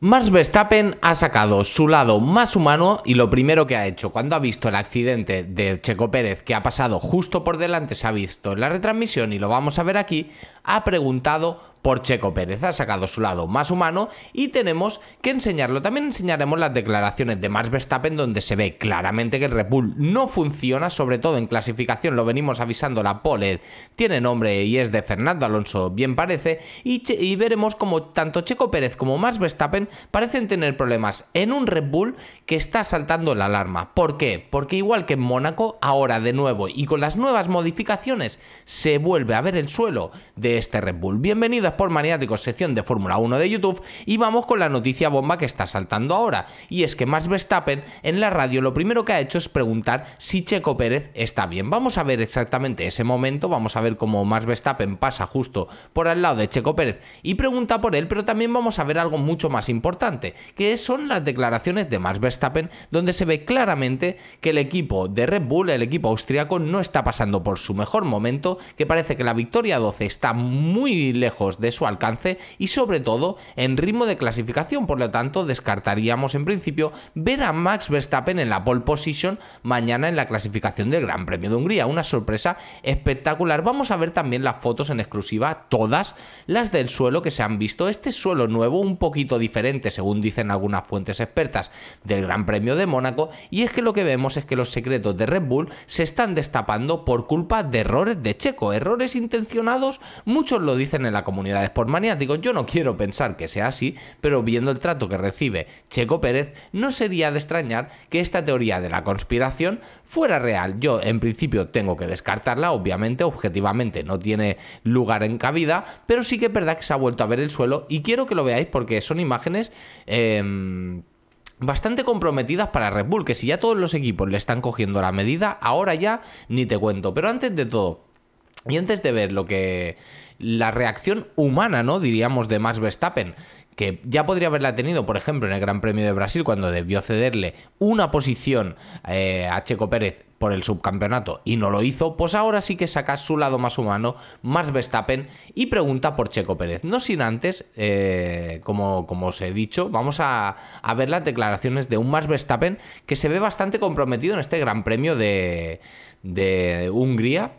Max Verstappen ha sacado su lado más humano y lo primero que ha hecho cuando ha visto el accidente de Checo Pérez que ha pasado justo por delante, se ha visto en la retransmisión y lo vamos a ver aquí, ha preguntado por Checo Pérez. Ha sacado su lado más humano y tenemos que enseñarlo. También enseñaremos las declaraciones de Max Verstappen donde se ve claramente que el Red Bull no funciona, sobre todo en clasificación, lo venimos avisando, la pole tiene nombre y es de Fernando Alonso, bien parece, y, veremos como tanto Checo Pérez como Max Verstappen parecen tener problemas en un Red Bull que está saltando la alarma. ¿Por qué? Porque igual que en Mónaco, ahora de nuevo y con las nuevas modificaciones se vuelve a ver el suelo de este Red Bull. Bienvenido a por de sección de Fórmula 1 de YouTube y vamos con la noticia bomba que está saltando ahora. Y es que Max Verstappen en la radio lo primero que ha hecho es preguntar si Checo Pérez está bien. Vamos a ver exactamente ese momento, vamos a ver cómo Max Verstappen pasa justo por al lado de Checo Pérez y pregunta por él, pero también vamos a ver algo mucho más importante, que son las declaraciones de Max Verstappen donde se ve claramente que el equipo de Red Bull, el equipo austriaco, no está pasando por su mejor momento, que parece que la victoria 12 está muy lejos de de su alcance y sobre todo en ritmo de clasificación, por lo tanto descartaríamos en principio ver a Max Verstappen en la pole position mañana en la clasificación del Gran Premio de Hungría, una sorpresa espectacular. Vamos a ver también las fotos en exclusiva, todas las del suelo que se han visto, este suelo nuevo un poquito diferente según dicen algunas fuentes expertas del Gran Premio de Mónaco y es que lo que vemos es que los secretos de Red Bull se están destapando por culpa de errores de Checo, errores intencionados, muchos lo dicen en la comunidad por maniáticos, yo no quiero pensar que sea así, pero viendo el trato que recibe Checo Pérez, no sería de extrañar que esta teoría de la conspiración fuera real. Yo en principio tengo que descartarla, obviamente, objetivamente no tiene lugar en cabida, pero sí que es verdad que se ha vuelto a ver el suelo y quiero que lo veáis porque son imágenes... Em, bastante comprometidas para Red Bull, que si ya todos los equipos le están cogiendo la medida, ahora ya ni te cuento. Pero antes de todo, y antes de ver lo que, la reacción humana, ¿no? Diríamos de Max Verstappen que ya podría haberla tenido, por ejemplo, en el Gran Premio de Brasil, cuando debió cederle una posición eh, a Checo Pérez por el subcampeonato y no lo hizo, pues ahora sí que saca su lado más humano, Max Verstappen, y pregunta por Checo Pérez. No sin antes, eh, como, como os he dicho, vamos a, ver las declaraciones de un Max Verstappen que se ve bastante comprometido en este Gran Premio de Hungría,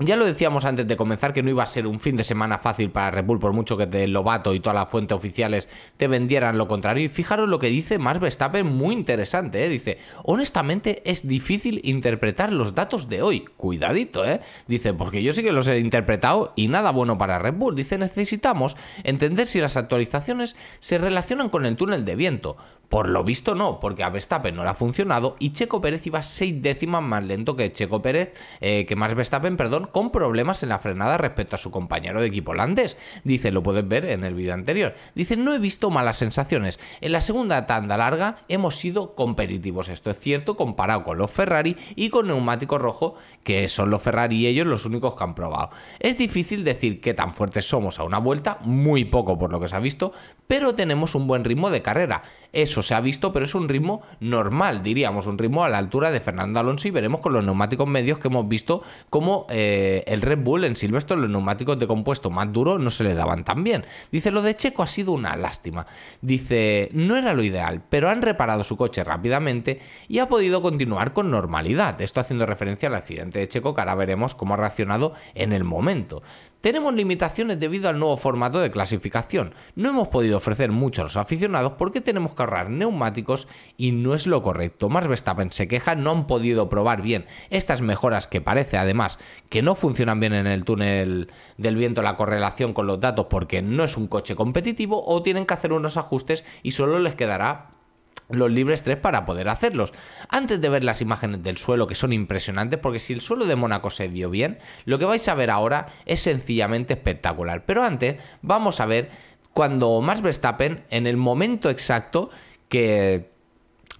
ya lo decíamos antes de comenzar que no iba a ser un fin de semana fácil para Red Bull, por mucho que de Lobato y todas las fuentes oficiales te vendieran lo contrario. Y fijaros lo que dice Max Verstappen, muy interesante, ¿eh? dice, honestamente es difícil interpretar los datos de hoy. Cuidadito, ¿eh? Dice, porque yo sí que los he interpretado y nada bueno para Red Bull. Dice, necesitamos entender si las actualizaciones se relacionan con el túnel de viento. Por lo visto no, porque a Verstappen no le ha funcionado y Checo Pérez iba seis décimas más lento que Checo Pérez, eh, que más Verstappen, perdón, con problemas en la frenada respecto a su compañero de equipo holandés. Dice, lo puedes ver en el vídeo anterior. Dice, no he visto malas sensaciones. En la segunda tanda larga hemos sido competitivos. Esto es cierto comparado con los Ferrari y con neumático rojo, que son los Ferrari y ellos los únicos que han probado. Es difícil decir qué tan fuertes somos a una vuelta, muy poco por lo que se ha visto, pero tenemos un buen ritmo de carrera. Eso se ha visto, pero es un ritmo normal, diríamos, un ritmo a la altura de Fernando Alonso y veremos con los neumáticos medios que hemos visto como eh, el Red Bull en Silvestre, los neumáticos de compuesto más duro no se le daban tan bien. Dice, lo de Checo ha sido una lástima. Dice, no era lo ideal, pero han reparado su coche rápidamente y ha podido continuar con normalidad. Esto haciendo referencia al accidente de Checo que ahora veremos cómo ha reaccionado en el momento. Tenemos limitaciones debido al nuevo formato de clasificación. No hemos podido ofrecer mucho a los aficionados porque tenemos que ahorrar neumáticos y no es lo correcto. Más Verstappen se queja, no han podido probar bien estas mejoras que parece además que no funcionan bien en el túnel del viento la correlación con los datos porque no es un coche competitivo o tienen que hacer unos ajustes y solo les quedará los libres tres para poder hacerlos. Antes de ver las imágenes del suelo, que son impresionantes, porque si el suelo de Mónaco se vio bien, lo que vais a ver ahora es sencillamente espectacular. Pero antes, vamos a ver cuando Max Verstappen, en el momento exacto que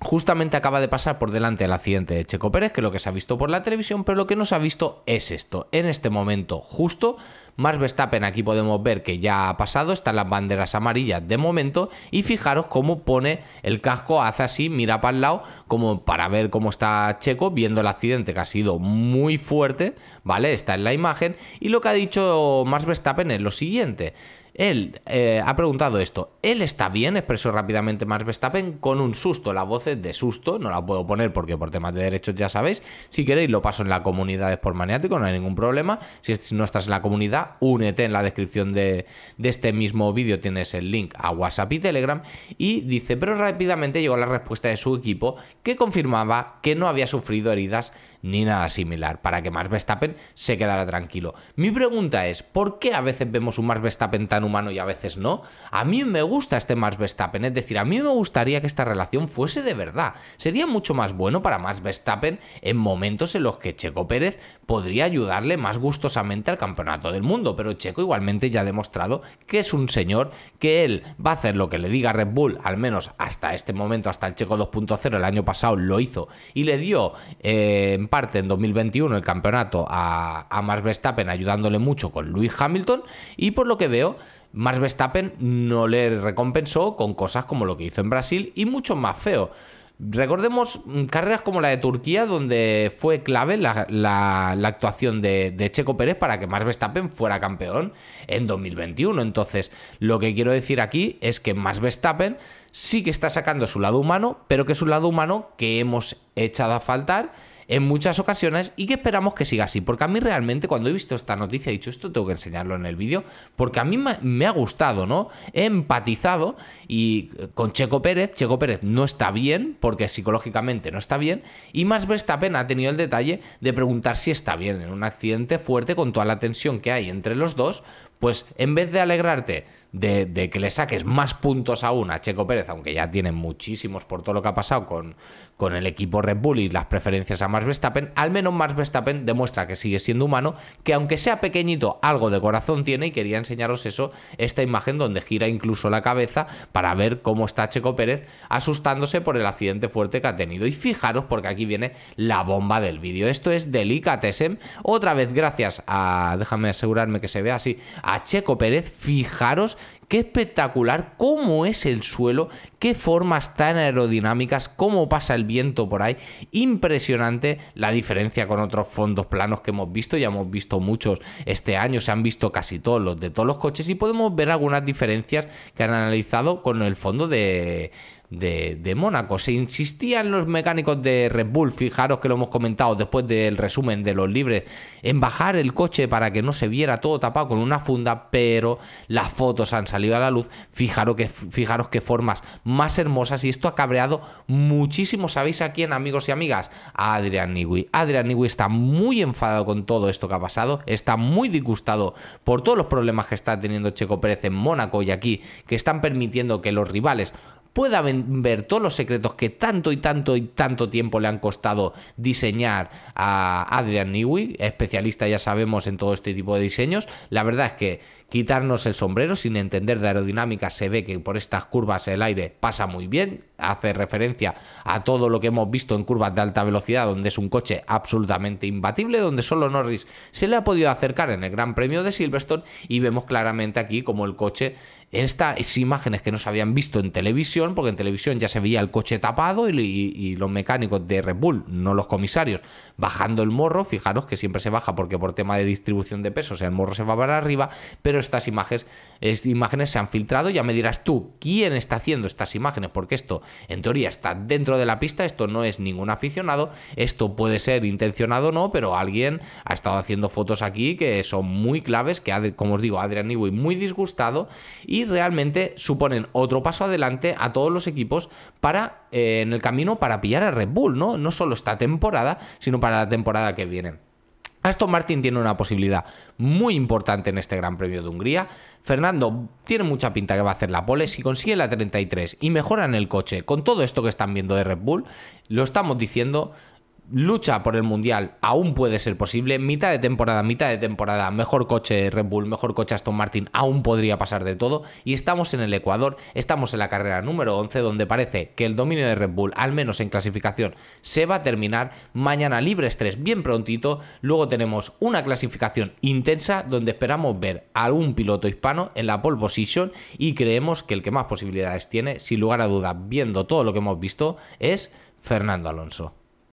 justamente acaba de pasar por delante el accidente de Checo Pérez, que es lo que se ha visto por la televisión, pero lo que no se ha visto es esto. En este momento justo Max Verstappen aquí podemos ver que ya ha pasado, están las banderas amarillas de momento y fijaros cómo pone el casco, hace así, mira para el lado como para ver cómo está Checo, viendo el accidente que ha sido muy fuerte, ¿vale? Está en la imagen y lo que ha dicho Max Verstappen es lo siguiente. Él eh, ha preguntado esto. ¿Él está bien? Expresó rápidamente Max Verstappen con un susto. La voz de susto, no la puedo poner porque por temas de derechos ya sabéis. Si queréis lo paso en la comunidad de Sport Maniático, no hay ningún problema. Si no estás en la comunidad, únete en la descripción de, de este mismo vídeo, tienes el link a WhatsApp y Telegram. Y dice, pero rápidamente llegó la respuesta de su equipo que confirmaba que no había sufrido heridas ni nada similar, para que Max Verstappen se quedara tranquilo. Mi pregunta es, ¿por qué a veces vemos un Max Verstappen tan humano y a veces no? A mí me gusta este Max Verstappen, es decir, a mí me gustaría que esta relación fuese de verdad. Sería mucho más bueno para Max Verstappen en momentos en los que Checo Pérez podría ayudarle más gustosamente al campeonato del mundo, pero Checo igualmente ya ha demostrado que es un señor, que él va a hacer lo que le diga Red Bull, al menos hasta este momento, hasta el Checo 2.0 el año pasado lo hizo y le dio eh, parte en 2021 el campeonato a, a Max Verstappen ayudándole mucho con Luis Hamilton y por lo que veo Max Verstappen no le recompensó con cosas como lo que hizo en Brasil y mucho más feo. Recordemos mm, carreras como la de Turquía, donde fue clave la, actuación de, de, Checo Pérez para que Max Verstappen fuera campeón en 2021. Entonces, lo que quiero decir aquí es que Max Verstappen sí que está sacando su lado humano, pero que es un lado humano que hemos echado a faltar en muchas ocasiones y que esperamos que siga así. Porque a mí realmente cuando he visto esta noticia he dicho esto tengo que enseñarlo en el vídeo porque a mí me ha gustado, ¿no? He empatizado y eh, con Checo Pérez, Checo Pérez no está bien porque psicológicamente no está bien y más pena ha tenido el detalle de preguntar si está bien en un accidente fuerte con toda la tensión que hay entre los dos, pues en vez de alegrarte de, que le saques más puntos aún a Checo Pérez, aunque ya tiene muchísimos por todo lo que ha pasado con, con el equipo Red Bull y las preferencias a Max Verstappen, al menos Max Verstappen demuestra que sigue siendo humano, que aunque sea pequeñito, algo de corazón tiene y quería enseñaros eso, esta imagen donde gira incluso la cabeza para ver cómo está Checo Pérez asustándose por el accidente fuerte que ha tenido. Y fijaros porque aquí viene la bomba del vídeo. Esto es Delicatessen, otra vez gracias a, déjame asegurarme que se vea así, a Checo Pérez, fijaros qué espectacular, cómo es el suelo, qué formas tan aerodinámicas, cómo pasa el viento por ahí. Impresionante la diferencia con otros fondos planos que hemos visto, ya hemos visto muchos este año, se han visto casi todos los de todos los coches y podemos ver algunas diferencias que han analizado con el fondo de, Mónaco. Se insistían los mecánicos de Red Bull, fijaros que lo hemos comentado después del resumen de los libres, en bajar el coche para que no se viera todo tapado con una funda, pero las fotos han salido a la luz. Fijaros que, fijaros qué formas más hermosas y esto ha cabreado muchísimo, ¿sabéis a quién, amigos y amigas? A Adrian Newey. Adrian Newey está muy enfadado con todo esto que ha pasado, está muy disgustado por todos los problemas que está teniendo Checo Pérez en Mónaco y aquí, que están permitiendo que los rivales pueda ver todos los secretos que tanto y tanto y tanto tiempo le han costado diseñar a Adrian Newey, especialista ya sabemos en todo este tipo de diseños. La verdad es que quitarnos el sombrero sin entender de aerodinámica se ve que por estas curvas el aire pasa muy bien, hace referencia a todo lo que hemos visto en curvas de alta velocidad donde es un coche absolutamente imbatible, donde solo Norris se le ha podido acercar en el Gran Premio de Silverstone y vemos claramente aquí como el coche estas imágenes que no se habían visto en televisión, porque en televisión ya se veía el coche tapado y, los mecánicos de Red Bull, no los comisarios, bajando el morro. Fijaros que siempre se baja porque por tema de distribución de pesos el morro se va para arriba, pero estas imágenes, estas imágenes se han filtrado. Ya me dirás tú quién está haciendo estas imágenes, porque esto en teoría está dentro de la pista, esto no es ningún aficionado, esto puede ser intencionado o no, pero alguien ha estado haciendo fotos aquí que son muy claves, que como os digo, Adrián Newey muy disgustado y realmente suponen otro paso adelante a todos los equipos para eh, en el camino para pillar a Red Bull, ¿no? No solo esta temporada, sino para la temporada que viene. a esto Martin tiene una posibilidad muy importante en este Gran Premio de Hungría. Fernando tiene mucha pinta que va a hacer la pole. Si consigue la 33 y mejoran el coche con todo esto que están viendo de Red Bull, lo estamos diciendo, lucha por el mundial aún puede ser posible. Mitad de temporada, mitad de temporada, mejor coche Red Bull, mejor coche Aston Martin, aún podría pasar de todo. Y estamos en el Ecuador, estamos en la carrera número 11, donde parece que el dominio de Red Bull, al menos en clasificación, se va a terminar. Mañana libre 3, bien prontito. Luego tenemos una clasificación intensa, donde esperamos ver a algún piloto hispano en la pole position. Y creemos que el que más posibilidades tiene, sin lugar a dudas, viendo todo lo que hemos visto, es Fernando Alonso.